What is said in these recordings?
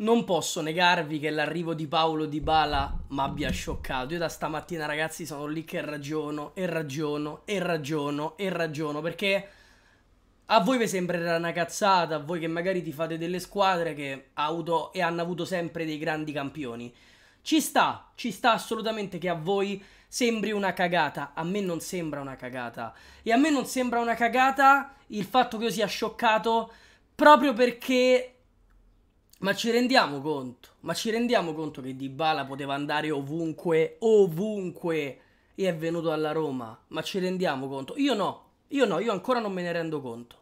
Non posso negarvi che l'arrivo di Paolo Di Bala mi abbia scioccato. Io da stamattina, ragazzi, sono lì che ragiono e ragiono e ragiono e ragiono perché a voi vi sembrerà una cazzata, a voi che magari ti fate delle squadre che ha avuto e hanno avuto sempre dei grandi campioni. Ci sta, ci sta assolutamente che a voi sembri una cagata. A me non sembra una cagata. E a me non sembra una cagata il fatto che io sia scioccato proprio perché ma ci rendiamo conto, ma ci rendiamo conto che Dybala poteva andare ovunque, ovunque e è venuto alla Roma, ma ci rendiamo conto? Io no, io no, io ancora non me ne rendo conto.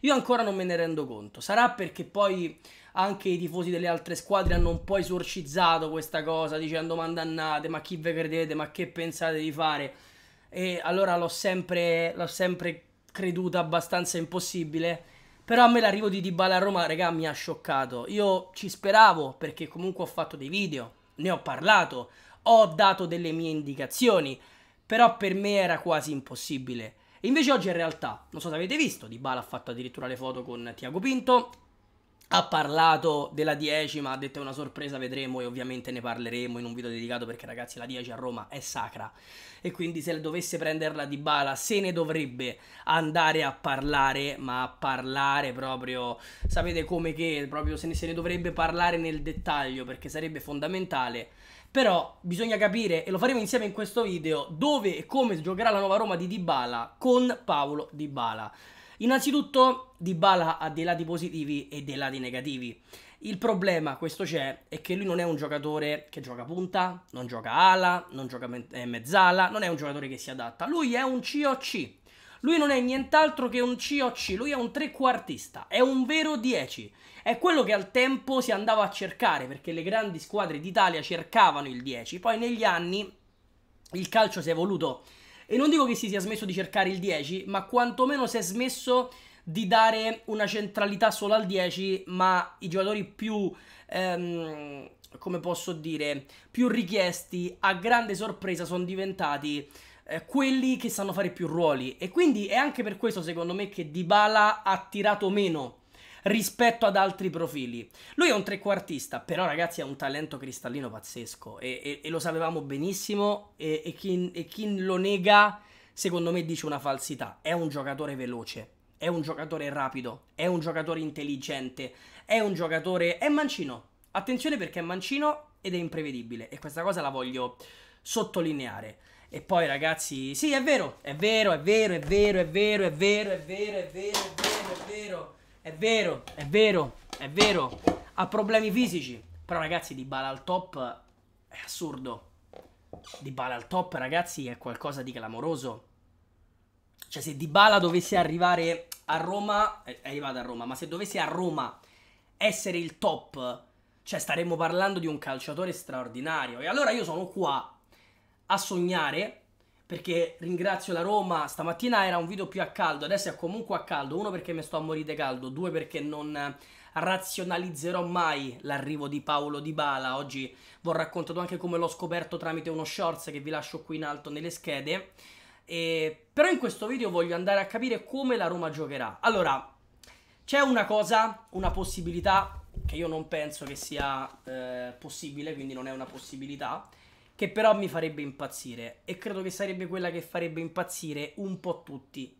Io ancora non me ne rendo conto. Sarà perché poi anche i tifosi delle altre squadre hanno un po' esorcizzato questa cosa dicendo ma dannate, ma chi ve credete, ma che pensate di fare? E allora l'ho sempre, l'ho sempre creduta abbastanza impossibile però a me l'arrivo di Dybala a Roma, raga, mi ha scioccato. Io ci speravo perché comunque ho fatto dei video, ne ho parlato, ho dato delle mie indicazioni, però per me era quasi impossibile. E invece oggi in realtà, non so se avete visto, Dybala ha fatto addirittura le foto con Tiago Pinto, ha parlato della 10, ma ha detto è una sorpresa, vedremo e ovviamente ne parleremo in un video dedicato perché ragazzi la 10 a Roma è sacra e quindi se dovesse prenderla di bala se ne dovrebbe andare a parlare, ma a parlare proprio, sapete come che proprio se ne, se ne dovrebbe parlare nel dettaglio perché sarebbe fondamentale. Però bisogna capire, e lo faremo insieme in questo video, dove e come giocherà la nuova Roma di Dybala con Paolo Dybala. Innanzitutto Dybala ha dei lati positivi e dei lati negativi. Il problema, questo c'è, è che lui non è un giocatore che gioca punta, non gioca ala, non gioca eh, mezzala, non è un giocatore che si adatta. Lui è un COC. Lui non è nient'altro che un COC, lui è un trequartista, è un vero 10. È quello che al tempo si andava a cercare, perché le grandi squadre d'Italia cercavano il 10. Poi negli anni il calcio si è evoluto e non dico che si sia smesso di cercare il 10, ma quantomeno si è smesso di dare una centralità solo al 10, ma i giocatori più, ehm, come posso dire, più richiesti a grande sorpresa sono diventati eh, quelli che sanno fare più ruoli. E quindi è anche per questo, secondo me, che Dybala ha tirato meno rispetto ad altri profili. Lui è un trequartista, però ragazzi ha un talento cristallino pazzesco e, e, e lo sapevamo benissimo e, e chi, chi lo nega secondo me dice una falsità. È un giocatore veloce, è un giocatore rapido, è un giocatore intelligente, è un giocatore... è mancino. Attenzione perché è mancino ed è imprevedibile e questa cosa la voglio sottolineare. E poi ragazzi, sì, è vero, è vero, è vero, è vero, è vero, è vero, è vero, è vero, è vero, è vero. È vero, è vero, è vero. Ha problemi fisici. Però ragazzi, di bala al top è assurdo. Di bala al top, ragazzi, è qualcosa di clamoroso. Cioè, se Di Bala dovesse arrivare a Roma, è arrivato a Roma, ma se dovesse a Roma essere il top, cioè staremmo parlando di un calciatore straordinario. E allora io sono qua a sognare perché ringrazio la Roma, stamattina era un video più a caldo, adesso è comunque a caldo, uno perché mi sto a morire caldo, due perché non razionalizzerò mai l'arrivo di Paolo Di Bala, oggi vi ho raccontato anche come l'ho scoperto tramite uno shorts che vi lascio qui in alto nelle schede, e... però in questo video voglio andare a capire come la Roma giocherà. Allora, c'è una cosa, una possibilità, che io non penso che sia eh, possibile, quindi non è una possibilità, che però mi farebbe impazzire e credo che sarebbe quella che farebbe impazzire un po' tutti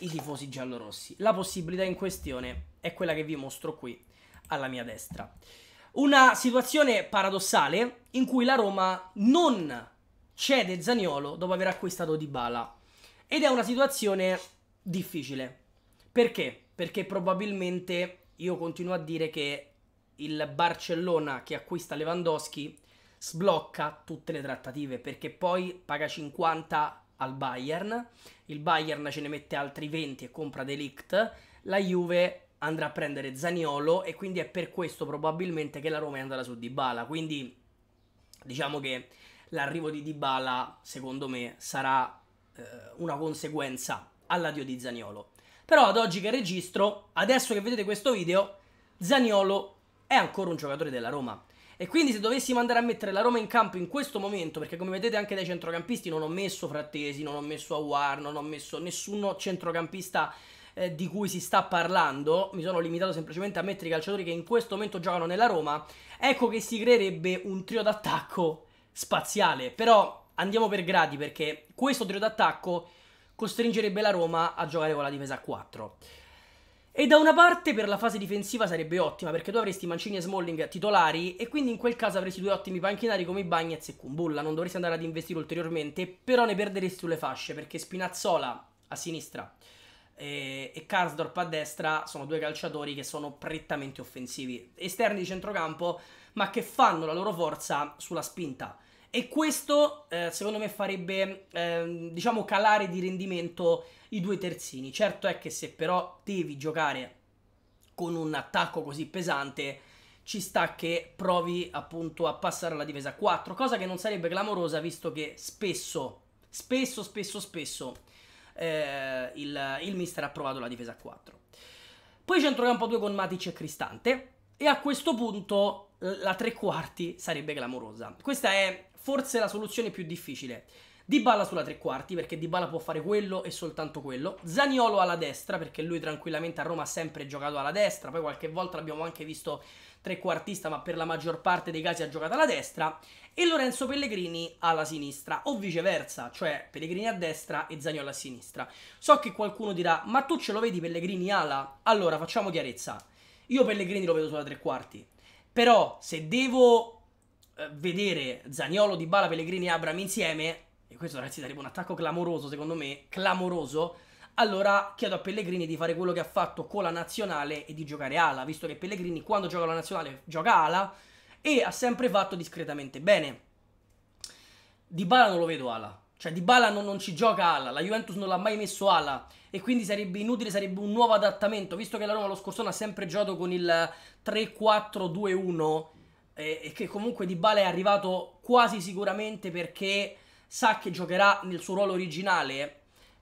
i tifosi giallorossi. La possibilità in questione è quella che vi mostro qui alla mia destra. Una situazione paradossale in cui la Roma non cede Zaniolo dopo aver acquistato Dybala ed è una situazione difficile. Perché? Perché probabilmente io continuo a dire che il Barcellona che acquista Lewandowski sblocca tutte le trattative perché poi paga 50 al Bayern, il Bayern ce ne mette altri 20 e compra Delict, la Juve andrà a prendere Zaniolo e quindi è per questo probabilmente che la Roma è andata su Dybala, quindi diciamo che l'arrivo di Dybala secondo me sarà eh, una conseguenza all'addio di Zaniolo. Però ad oggi che registro, adesso che vedete questo video, Zaniolo è ancora un giocatore della Roma e quindi se dovessimo andare a mettere la Roma in campo in questo momento, perché come vedete anche dai centrocampisti non ho messo Frattesi, non ho messo Awar, non ho messo nessuno centrocampista eh, di cui si sta parlando, mi sono limitato semplicemente a mettere i calciatori che in questo momento giocano nella Roma, ecco che si creerebbe un trio d'attacco spaziale. Però andiamo per gradi perché questo trio d'attacco costringerebbe la Roma a giocare con la difesa a 4. E da una parte per la fase difensiva sarebbe ottima, perché tu avresti Mancini e Smalling titolari e quindi in quel caso avresti due ottimi panchinari come Bagnez e Kumbulla, non dovresti andare ad investire ulteriormente, però ne perderesti sulle fasce, perché Spinazzola a sinistra e, eh, e Karsdorp a destra sono due calciatori che sono prettamente offensivi, esterni di centrocampo, ma che fanno la loro forza sulla spinta. E questo, eh, secondo me, farebbe, eh, diciamo, calare di rendimento i due terzini. Certo è che se però devi giocare con un attacco così pesante, ci sta che provi appunto a passare alla difesa 4, cosa che non sarebbe clamorosa visto che spesso, spesso, spesso, spesso eh, il, il mister ha provato la difesa 4. Poi centrocampo 2 con Matic e Cristante e a questo punto la tre quarti sarebbe clamorosa. Questa è forse la soluzione più difficile. Dybala sulla tre quarti perché Dybala può fare quello e soltanto quello. Zaniolo alla destra perché lui tranquillamente a Roma ha sempre giocato alla destra, poi qualche volta l'abbiamo anche visto trequartista ma per la maggior parte dei casi ha giocato alla destra e Lorenzo Pellegrini alla sinistra o viceversa, cioè Pellegrini a destra e Zaniolo a sinistra. So che qualcuno dirà "Ma tu ce lo vedi Pellegrini ala?". Allora facciamo chiarezza. Io Pellegrini lo vedo sulla tre quarti. Però se devo eh, vedere Zaniolo, Dybala, Pellegrini e Abram insieme, e questo ragazzi sarebbe un attacco clamoroso secondo me, clamoroso, allora chiedo a Pellegrini di fare quello che ha fatto con la nazionale e di giocare ala, visto che Pellegrini quando gioca la nazionale gioca ala e ha sempre fatto discretamente bene. Dybala non lo vedo ala, cioè Dybala non, non ci gioca ala, la Juventus non l'ha mai messo ala e quindi sarebbe inutile, sarebbe un nuovo adattamento, visto che la Roma lo scorso anno ha sempre giocato con il 3-4-2-1 e, e che comunque Dybala è arrivato quasi sicuramente perché sa che giocherà nel suo ruolo originale,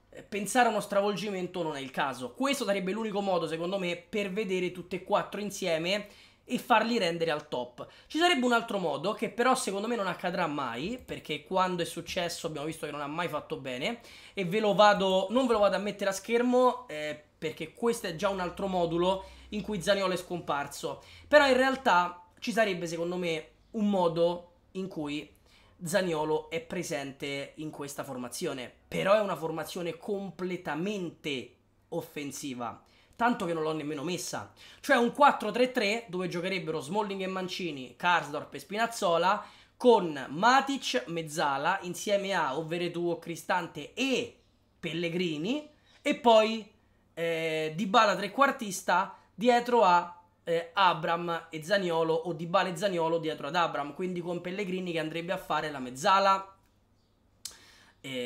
eh, pensare a uno stravolgimento non è il caso. Questo sarebbe l'unico modo, secondo me, per vedere tutte e quattro insieme e farli rendere al top. Ci sarebbe un altro modo che però secondo me non accadrà mai, perché quando è successo abbiamo visto che non ha mai fatto bene e ve lo vado, non ve lo vado a mettere a schermo eh, perché questo è già un altro modulo in cui Zaniolo è scomparso. Però in realtà ci sarebbe secondo me un modo in cui Zaniolo è presente in questa formazione, però è una formazione completamente offensiva, tanto che non l'ho nemmeno messa. Cioè un 4-3-3 dove giocherebbero Smalling e Mancini, Karsdorp e Spinazzola con Matic, Mezzala insieme a Ovveretuo, Cristante e Pellegrini e poi eh, Dybala trequartista dietro a eh, Abram e Zaniolo o Dybala e Zaniolo dietro ad Abram, quindi con Pellegrini che andrebbe a fare la mezzala e,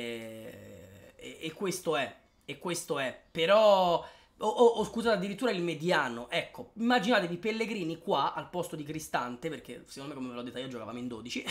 e, e questo è, e questo è, però... O, oh, oh, oh, scusate, addirittura il mediano. Ecco, immaginatevi Pellegrini qua al posto di Cristante, perché secondo me, come ve l'ho detto, io giocavamo in 12.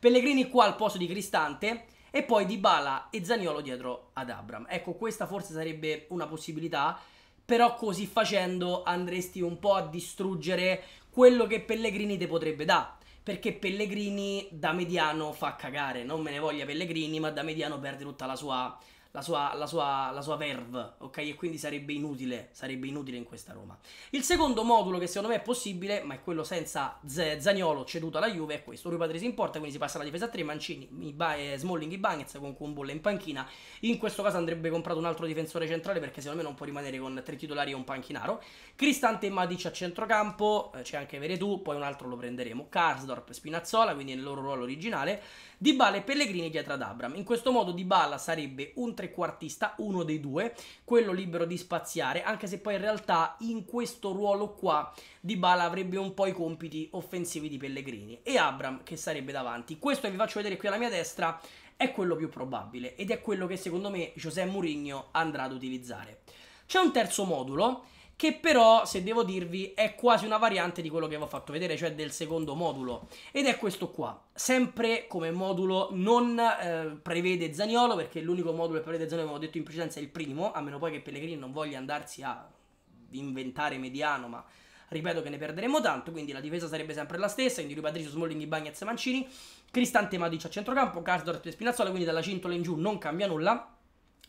Pellegrini qua al posto di Cristante e poi Dybala e Zaniolo dietro ad Abram. Ecco, questa forse sarebbe una possibilità però così facendo andresti un po' a distruggere quello che Pellegrini ti potrebbe dare. Perché Pellegrini da mediano fa cagare, non me ne voglia Pellegrini, ma da mediano perde tutta la sua la sua, la, sua, la sua, verve, ok? E quindi sarebbe inutile, sarebbe inutile in questa Roma. Il secondo modulo che secondo me è possibile, ma è quello senza Z- Zaniolo ceduto alla Juve, è questo. Rui Patrice in porta, quindi si passa alla difesa a tre, Mancini, Iba- eh, Smalling, Ibanez con Kumbulla in panchina. In questo caso andrebbe comprato un altro difensore centrale perché secondo me non può rimanere con tre titolari e un panchinaro. Cristante e Matic a centrocampo, eh, c'è anche Veretù, poi un altro lo prenderemo. Karsdorp, Spinazzola, quindi nel loro ruolo originale. Dybala e Pellegrini dietro ad Abram. In questo modo Dybala sarebbe un 3 trequartista, uno dei due, quello libero di spaziare, anche se poi in realtà in questo ruolo qua Dybala avrebbe un po' i compiti offensivi di Pellegrini e Abram che sarebbe davanti. Questo che vi faccio vedere qui alla mia destra è quello più probabile ed è quello che secondo me José Mourinho andrà ad utilizzare. C'è un terzo modulo che però, se devo dirvi, è quasi una variante di quello che vi ho fatto vedere, cioè del secondo modulo. Ed è questo qua. Sempre come modulo non eh, prevede Zaniolo, perché l'unico modulo che prevede Zaniolo, come ho detto in precedenza, è il primo, a meno poi che Pellegrini non voglia andarsi a inventare mediano, ma ripeto che ne perderemo tanto, quindi la difesa sarebbe sempre la stessa, quindi lui Patricio, Smalling, Ibagnez, Mancini, Cristante Matic a centrocampo, Karsdorp e Spinazzola, quindi dalla cintola in giù non cambia nulla.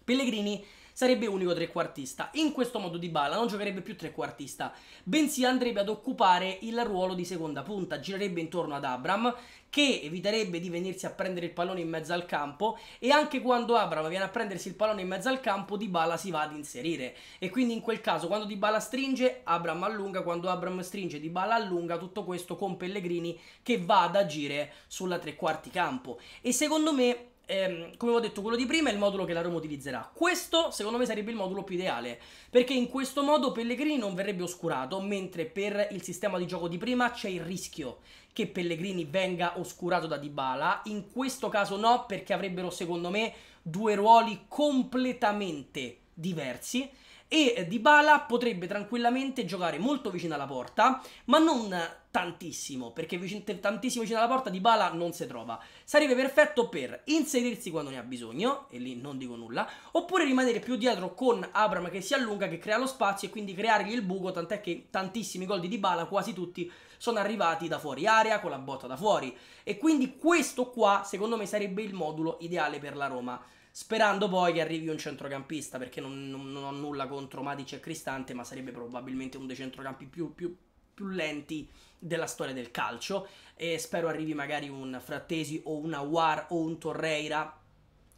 Pellegrini sarebbe unico trequartista. In questo modo Di Bala non giocherebbe più trequartista, bensì andrebbe ad occupare il ruolo di seconda punta, girerebbe intorno ad Abram che eviterebbe di venirsi a prendere il pallone in mezzo al campo e anche quando Abram viene a prendersi il pallone in mezzo al campo Di Bala si va ad inserire e quindi in quel caso quando Di Bala stringe Abram allunga, quando Abram stringe Di Bala allunga, tutto questo con Pellegrini che va ad agire sulla tre quarti campo e secondo me ehm, come ho detto, quello di prima è il modulo che la Roma utilizzerà. Questo, secondo me, sarebbe il modulo più ideale, perché in questo modo Pellegrini non verrebbe oscurato, mentre per il sistema di gioco di prima c'è il rischio che Pellegrini venga oscurato da Dybala. In questo caso no, perché avrebbero, secondo me, due ruoli completamente diversi e Dybala potrebbe tranquillamente giocare molto vicino alla porta, ma non tantissimo, perché vicino, tantissimo vicino alla porta di Bala non si trova. Sarebbe perfetto per inserirsi quando ne ha bisogno, e lì non dico nulla, oppure rimanere più dietro con Abram che si allunga, che crea lo spazio e quindi creargli il buco, tant'è che tantissimi gol di Bala, quasi tutti, sono arrivati da fuori area, con la botta da fuori. E quindi questo qua, secondo me, sarebbe il modulo ideale per la Roma sperando poi che arrivi un centrocampista, perché non, non, non, ho nulla contro Matic e Cristante, ma sarebbe probabilmente uno dei centrocampi più, più, più lenti della storia del calcio e spero arrivi magari un Frattesi o un Awar o un Torreira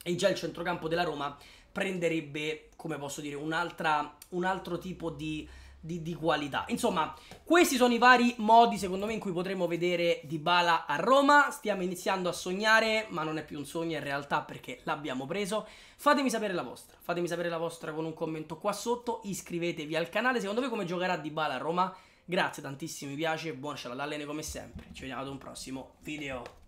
e già il centrocampo della Roma prenderebbe, come posso dire, un altro tipo di, di, di, qualità. Insomma, questi sono i vari modi, secondo me, in cui potremo vedere Dybala a Roma. Stiamo iniziando a sognare, ma non è più un sogno in realtà perché l'abbiamo preso. Fatemi sapere la vostra, fatemi sapere la vostra con un commento qua sotto, iscrivetevi al canale. Secondo voi come giocherà Dybala a Roma? Grazie tantissimo, mi piace, buon ciao all'alene come sempre. Ci vediamo ad un prossimo video.